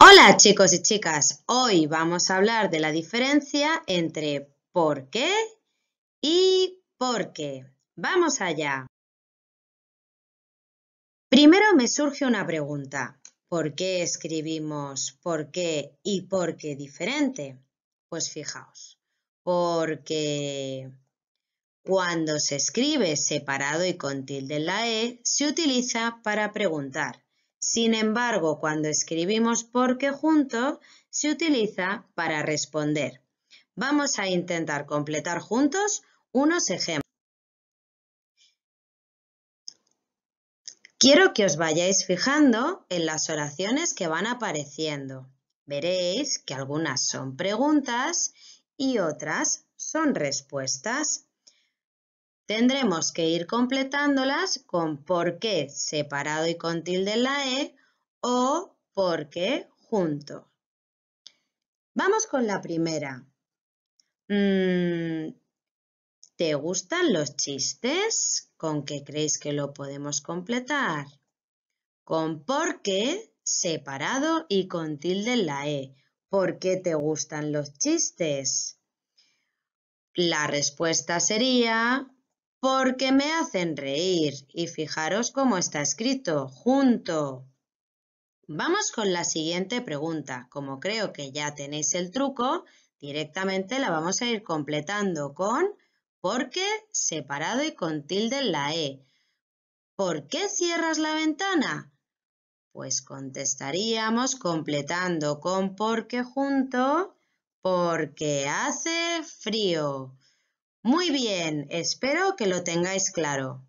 Hola chicos y chicas, hoy vamos a hablar de la diferencia entre por qué y por qué. Vamos allá. Primero me surge una pregunta. ¿Por qué escribimos por qué y por qué diferente? Pues fijaos, porque cuando se escribe separado y con tilde en la E, se utiliza para preguntar sin embargo, cuando escribimos porque junto, se utiliza para responder. Vamos a intentar completar juntos unos ejemplos. Quiero que os vayáis fijando en las oraciones que van apareciendo. Veréis que algunas son preguntas y otras son respuestas. Tendremos que ir completándolas con por qué separado y con tilde la E o por qué junto. Vamos con la primera. Mm, ¿Te gustan los chistes? ¿Con qué creéis que lo podemos completar? Con por qué separado y con tilde la E. ¿Por qué te gustan los chistes? La respuesta sería porque me hacen reír y fijaros cómo está escrito, junto. Vamos con la siguiente pregunta. Como creo que ya tenéis el truco, directamente la vamos a ir completando con porque separado y con tilde en la E. ¿Por qué cierras la ventana? Pues contestaríamos completando con porque junto, porque hace frío. Muy bien, espero que lo tengáis claro.